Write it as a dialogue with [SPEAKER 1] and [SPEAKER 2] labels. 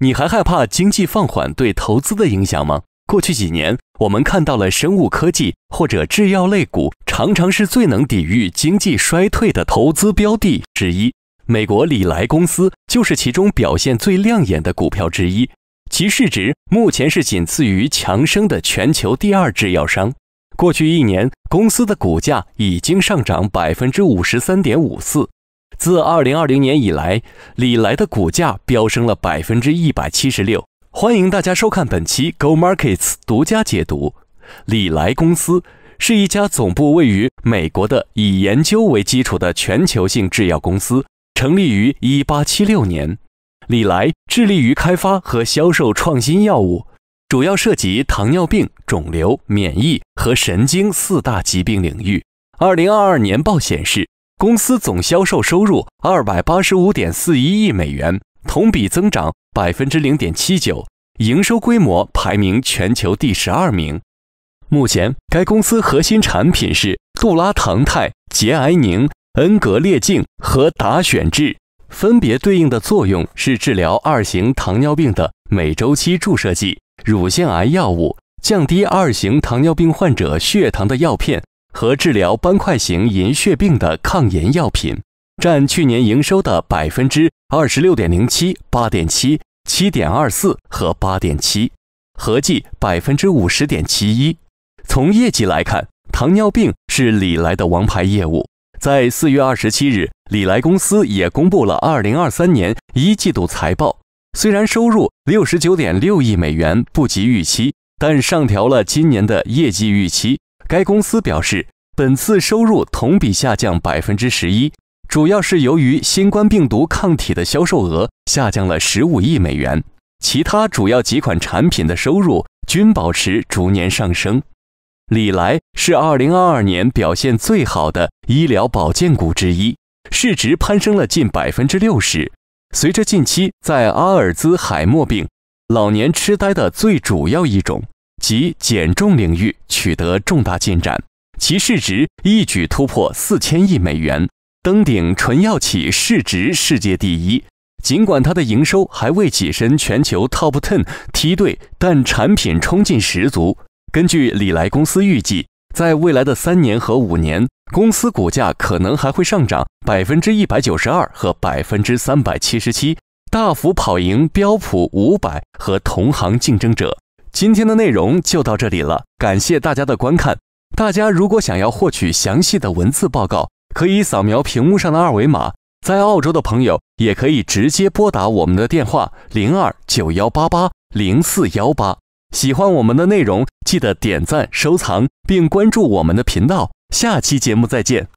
[SPEAKER 1] 你还害怕经济放缓对投资的影响吗？过去几年，我们看到了生物科技或者制药类股常常是最能抵御经济衰退的投资标的之一。美国礼莱公司就是其中表现最亮眼的股票之一，其市值目前是仅次于强生的全球第二制药商。过去一年，公司的股价已经上涨百分之五十三点五四。自二零二零年以来，礼来的股价飙升了百分之一百七十六。欢迎大家收看本期 Go Markets 独家解读。礼来公司是一家总部位于美国的以研究为基础的全球性制药公司，成立于一八七六年。礼来致力于开发和销售创新药物，主要涉及糖尿病、肿瘤、免疫和神经四大疾病领域。二零二二年报显示。公司总销售收入二百八十五点四一亿美元，同比增长百分之零点七九，营收规模排名全球第十二名。目前，该公司核心产品是杜拉糖肽、结癌宁、恩格列净和达选治，分别对应的作用是治疗二型糖尿病的每周期注射剂、乳腺癌药物、降低二型糖尿病患者血糖的药片。和治疗斑块型银屑病的抗炎药品，占去年营收的百分之二十六点零七、八点七、七点二四和八点七，合计百分之五十点七一。从业绩来看，糖尿病是李来的王牌业务。在四月二十七日，李来公司也公布了二零二三年一季度财报，虽然收入六十九点六亿美元不及预期，但上调了今年的业绩预期。该公司表示，本次收入同比下降百分之十一，主要是由于新冠病毒抗体的销售额下降了十五亿美元。其他主要几款产品的收入均保持逐年上升。礼来是二零二二年表现最好的医疗保健股之一，市值攀升了近百分之六十。随着近期在阿尔兹海默病、老年痴呆的最主要一种。及减重领域取得重大进展，其市值一举突破四千亿美元，登顶纯药企市值世界第一。尽管它的营收还未跻身全球 top ten 梯队，但产品冲劲十足。根据李来公司预计，在未来的三年和五年，公司股价可能还会上涨百分之一百九十二和百分之三百七十七，大幅跑赢标普五百和同行竞争者。今天的内容就到这里了，感谢大家的观看。大家如果想要获取详细的文字报告，可以扫描屏幕上的二维码。在澳洲的朋友也可以直接拨打我们的电话零二九幺八八零四幺八。喜欢我们的内容，记得点赞、收藏并关注我们的频道。下期节目再见。